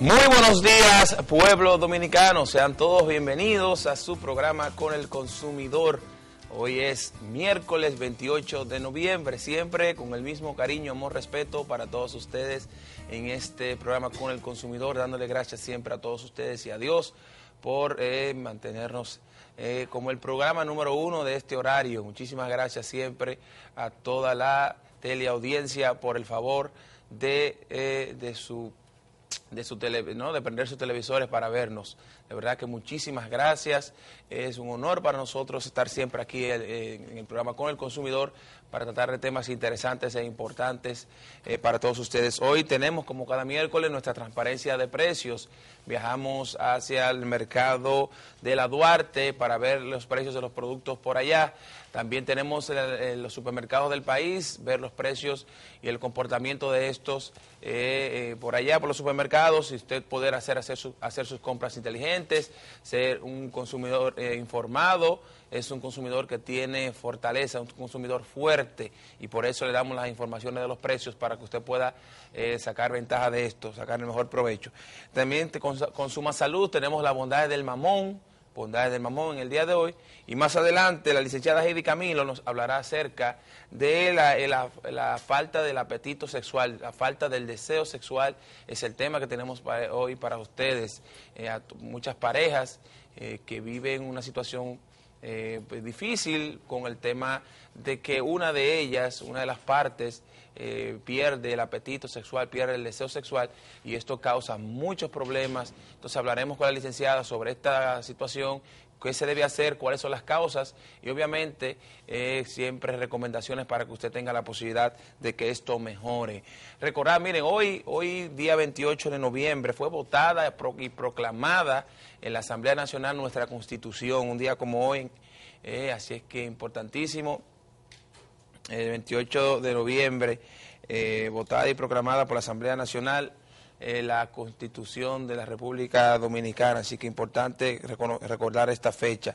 Muy buenos días, pueblo dominicano. Sean todos bienvenidos a su programa con el consumidor. Hoy es miércoles 28 de noviembre, siempre con el mismo cariño, amor, respeto para todos ustedes en este programa con el consumidor, dándole gracias siempre a todos ustedes y a Dios por eh, mantenernos eh, como el programa número uno de este horario. Muchísimas gracias siempre a toda la teleaudiencia por el favor de, eh, de su de, su tele, ¿no? de prender sus televisores para vernos. De verdad que muchísimas gracias. Es un honor para nosotros estar siempre aquí eh, en el programa con el consumidor para tratar de temas interesantes e importantes eh, para todos ustedes. Hoy tenemos, como cada miércoles, nuestra transparencia de precios. Viajamos hacia el mercado de la Duarte para ver los precios de los productos por allá. También tenemos los supermercados del país, ver los precios y el comportamiento de estos eh, eh, por allá, por los supermercados, y usted poder hacer, hacer, hacer sus compras inteligentes, ser un consumidor informado, es un consumidor que tiene fortaleza, un consumidor fuerte y por eso le damos las informaciones de los precios para que usted pueda eh, sacar ventaja de esto, sacar el mejor provecho. También con Suma consuma salud, tenemos la bondad del mamón, bondades del mamón en el día de hoy. Y más adelante la licenciada Heidi Camilo nos hablará acerca de la, eh, falta del apetito sexual, la falta del deseo sexual. Es el tema que tenemos hoy para ustedes. Eh, a muchas parejas que viven una situación pues, difícil con el tema de que una de ellas, una de las partes, eh, pierde el apetito sexual, pierde el deseo sexual y esto causa muchos problemas. Entonces hablaremos con la licenciada sobre esta situación, qué se debe hacer, cuáles son las causas y obviamente eh, siempre recomendaciones para que usted tenga la posibilidad de que esto mejore. Recordar, miren, hoy, hoy día 28 de noviembre fue votada y proclamada en la Asamblea Nacional nuestra Constitución, un día como hoy, eh, así es que importantísimo eh, el 28 de noviembre, eh, votada y proclamada por la Asamblea Nacional eh, la Constitución de la República Dominicana. Así que importante recordar esta fecha.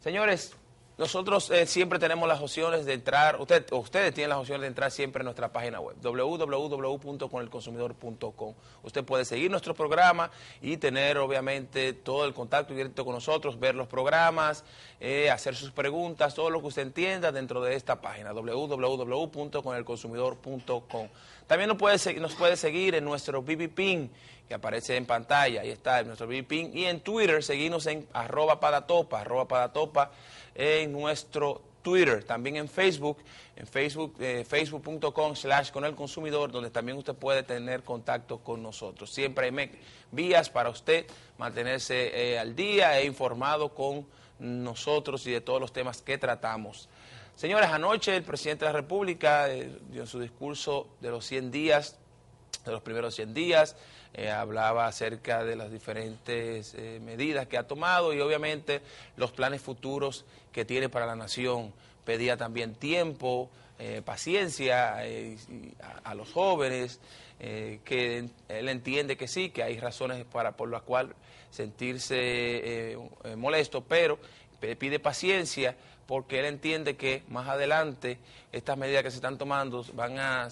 Señores, nosotros eh, siempre tenemos las opciones de entrar, usted, ustedes tienen las opciones de entrar siempre en nuestra página web, www.conelconsumidor.com. Usted puede seguir nuestro programa y tener obviamente todo el contacto directo con nosotros, ver los programas, eh, hacer sus preguntas, todo lo que usted entienda dentro de esta página, www.conelconsumidor.com. También nos puede, nos seguir en nuestro BBPIN que aparece en pantalla, ahí está en nuestro BBPIN. y en Twitter, seguimos en arroba padatopa, arroba padatopa, en nuestro Twitter, también en Facebook, en Facebook, eh, facebook.com slash con el consumidor, donde también usted puede tener contacto con nosotros. Siempre hay vías para usted mantenerse eh, al día e informado con nosotros y de todos los temas que tratamos Señores, anoche el presidente de la República eh, dio su discurso de los 100 días, de los primeros 100 días, eh, hablaba acerca de las diferentes eh, medidas que ha tomado y obviamente los planes futuros que tiene para la nación. Pedía también tiempo, paciencia a, los jóvenes, que él entiende que sí, que hay razones para, por las cuales sentirse molesto, pero pide paciencia porque él entiende que más adelante estas medidas que se están tomando van a,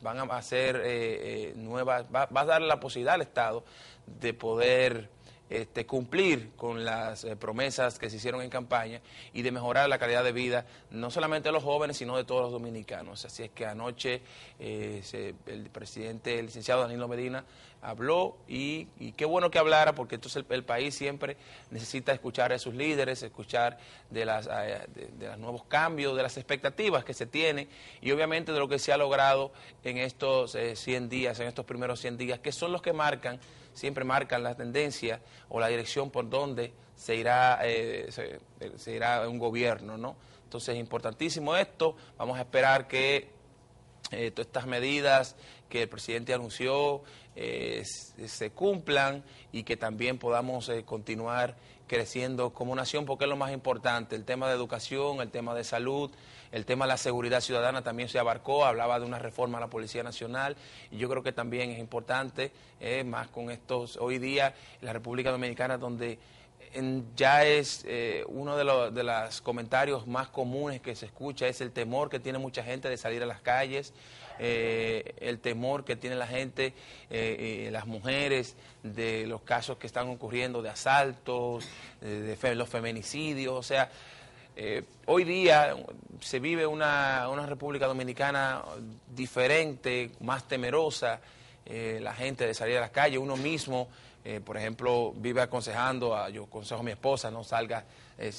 van a hacer eh, eh, nuevas, va, va, a dar la posibilidad al Estado de poder este, cumplir con las eh, promesas que se hicieron en campaña y de mejorar la calidad de vida, no solamente de los jóvenes, sino de todos los dominicanos. Así es que anoche eh, el presidente, el licenciado Danilo Medina, habló y, qué bueno que hablara, porque entonces el, país siempre necesita escuchar a sus líderes, escuchar de, las, eh, de, los nuevos cambios, de las expectativas que se tienen y obviamente de lo que se ha logrado en estos 100 días, en estos primeros 100 días, que son los que marcan, siempre marcan las tendencias o la dirección por donde se irá, eh, eh, se, irá un gobierno, ¿no? Entonces es importantísimo esto, vamos a esperar que eh, todas estas medidas que el presidente anunció eh, se cumplan y que también podamos continuar creciendo como nación, porque es lo más importante. El tema de educación, el tema de salud, el tema de la seguridad ciudadana también se abarcó, hablaba de una reforma a la Policía Nacional y yo creo que también es importante, eh, más con estos, hoy día en la República Dominicana donde ya es eh, uno de, de los comentarios más comunes que se escucha, es el temor que tiene mucha gente de salir a las calles, eh, el temor que tiene la gente, eh, eh, las mujeres, de los casos que están ocurriendo de asaltos, eh, de, los feminicidios, o sea, hoy día se vive una, una, República Dominicana diferente, más temerosa, la gente de salir a la calle uno mismo, por ejemplo, vive aconsejando, yo aconsejo a mi esposa, no salgas,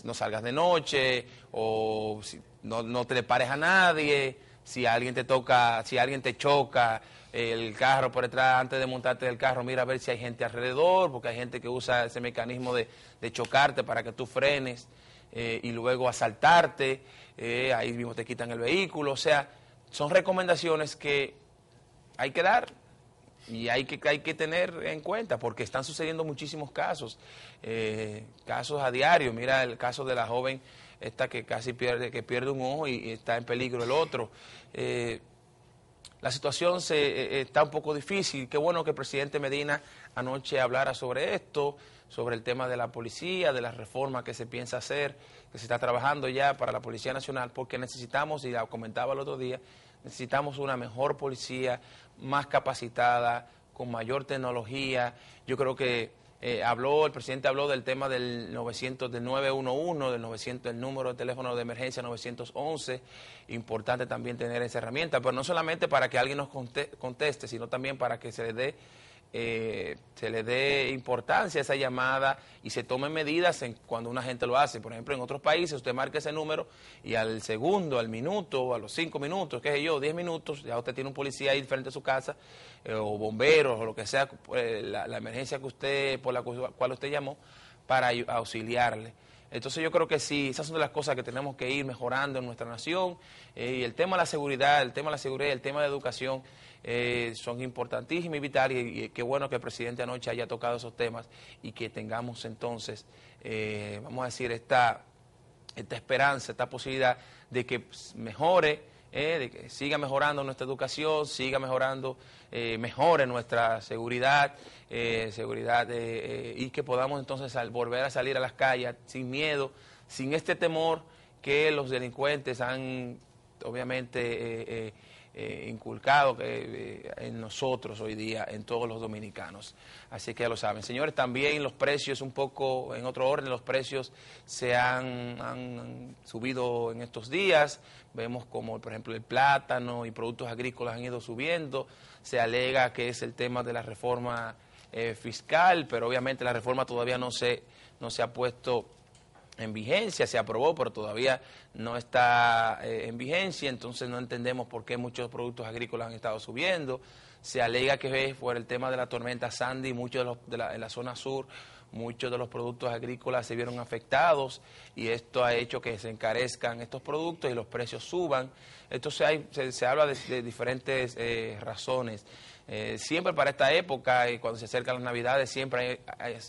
no salgas de noche, o no, no te le pares a nadie, si alguien te toca, si alguien te choca el carro por detrás, antes de montarte del carro, mira a ver si hay gente alrededor, porque hay gente que usa ese mecanismo de, chocarte para que tú frenes eh, y luego asaltarte, eh, ahí mismo te quitan el vehículo, o sea, son recomendaciones que hay que dar y hay que, hay que tener en cuenta porque están sucediendo muchísimos casos, eh, casos a diario, mira el caso de la joven esta que casi pierde, que pierde un ojo y, está en peligro el otro. Eh, la situación eh, eh, está un poco difícil. Qué bueno que el presidente Medina anoche hablara sobre esto, sobre el tema de la policía, de las reformas que se piensa hacer, que se está trabajando ya para la Policía Nacional, porque necesitamos, y lo comentaba el otro día, necesitamos una mejor policía, más capacitada, con mayor tecnología. Yo creo que eh, habló, el presidente habló del tema del 900, del 911, del 900, el número de teléfono de emergencia 911. Importante también tener esa herramienta, pero no solamente para que alguien nos conteste, sino también para que se le dé eh, se le dé importancia a esa llamada y se tomen medidas cuando una gente lo hace. Por ejemplo, en otros países usted marca ese número y al segundo, al minuto, a los cinco minutos, qué sé yo, diez minutos, ya usted tiene un policía ahí frente a su casa eh, o bomberos o lo que sea, eh, la, emergencia que usted por la cual usted llamó para auxiliarle. Entonces yo creo que sí, esas son de las cosas que tenemos que ir mejorando en nuestra nación. y el tema de la seguridad, el tema de la seguridad el tema de la educación eh, son importantísimas y vitales y, qué bueno que el presidente anoche haya tocado esos temas y que tengamos entonces, eh, vamos a decir, esta, esta esperanza, esta posibilidad de que mejore. Eh, de que siga mejorando nuestra educación, siga mejorando, eh, mejore nuestra seguridad, seguridad y que podamos entonces volver a salir a las calles sin miedo, sin este temor que los delincuentes han obviamente eh, eh, eh, inculcado en nosotros hoy día, en todos los dominicanos. Así que ya lo saben. Señores, también los precios, un poco en otro orden, los precios se han, subido en estos días. Vemos como, por ejemplo, el plátano y productos agrícolas han ido subiendo. Se alega que es el tema de la reforma fiscal, pero obviamente la reforma todavía no se, no se ha puesto en vigencia, se aprobó, pero todavía no está eh, en vigencia, entonces no entendemos por qué muchos productos agrícolas han estado subiendo. Se alega que es por el tema de la tormenta Sandy, muchos de, la, en la zona sur, muchos de los productos agrícolas se vieron afectados y esto ha hecho que se encarezcan estos productos y los precios suban. Entonces se, se habla de, diferentes eh, razones. Eh, siempre para esta época, y cuando se acercan las navidades, siempre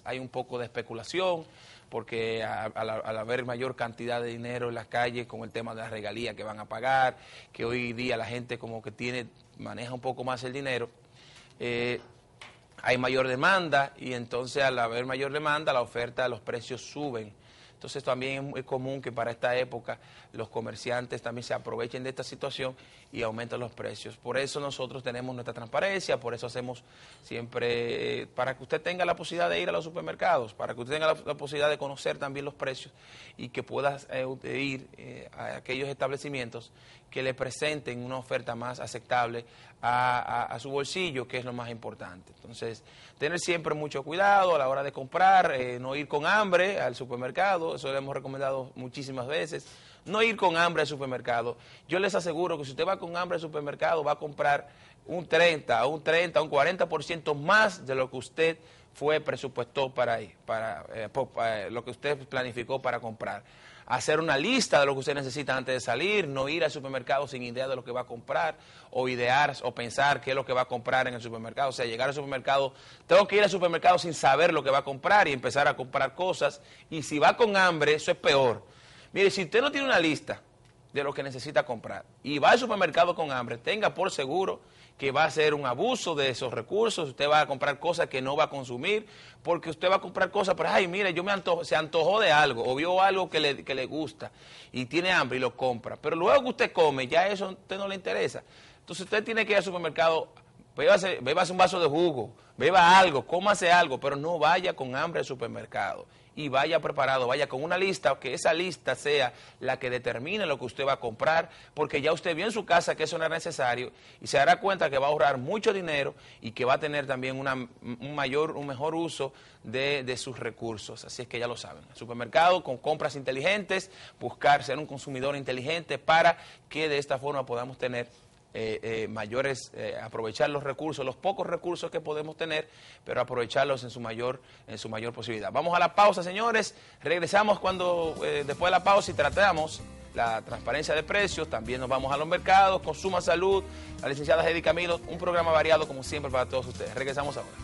hay un poco de especulación porque al haber mayor cantidad de dinero en las calles con el tema de las regalías que van a pagar, que hoy día la gente como que tiene, maneja un poco más el dinero, eh, hay mayor demanda y entonces al haber mayor demanda la oferta, los precios suben entonces también es común que para esta época los comerciantes también se aprovechen de esta situación y aumenten los precios. Por eso nosotros tenemos nuestra transparencia, por eso hacemos siempre, eh, para que usted tenga la posibilidad de ir a los supermercados, para que usted tenga la, posibilidad de conocer también los precios y que pueda eh, ir eh, a aquellos establecimientos que le presenten una oferta más aceptable a, su bolsillo, que es lo más importante. Entonces, tener siempre mucho cuidado a la hora de comprar, eh, no ir con hambre al supermercado, eso le hemos recomendado muchísimas veces, no ir con hambre al supermercado. Yo les aseguro que si usted va con hambre al supermercado, va a comprar un 30, un 30, un 40% más de lo que usted fue presupuestó para, ir, para eh, eh, lo que usted planificó para comprar hacer una lista de lo que usted necesita antes de salir, no ir al supermercado sin idea de lo que va a comprar, o idear o pensar qué es lo que va a comprar en el supermercado. O sea, llegar al supermercado, tengo que ir al supermercado sin saber lo que va a comprar y empezar a comprar cosas. Y si va con hambre, eso es peor. Mire, si usted no tiene una lista de lo que necesita comprar y va al supermercado con hambre, tenga por seguro que va a ser un abuso de esos recursos, usted va a comprar cosas que no va a consumir, porque usted va a comprar cosas, pero ay, mire, yo me antojo, se antojó de algo o vio algo que le, gusta y tiene hambre y lo compra, pero luego que usted come, ya eso a usted no le interesa. Entonces usted tiene que ir al supermercado, bébase, bébase un vaso de jugo, beba algo, cómase algo, pero no vaya con hambre al supermercado y vaya preparado, vaya con una lista, que esa lista sea la que determine lo que usted va a comprar, porque ya usted vio en su casa que eso no era necesario y se dará cuenta que va a ahorrar mucho dinero y que va a tener también una, un mayor, un mejor uso de, de sus recursos. Así es que ya lo saben, supermercado con compras inteligentes, buscar ser un consumidor inteligente para que de esta forma podamos tener eh, eh, mayores, eh, aprovechar los recursos, los pocos recursos que podemos tener, pero aprovecharlos en su mayor, en su mayor posibilidad. Vamos a la pausa, señores. Regresamos cuando después de la pausa y tratamos la transparencia de precios. También nos vamos a los mercados, Consuma Salud, la licenciada Eddie Camilo, un programa variado como siempre para todos ustedes. Regresamos ahora.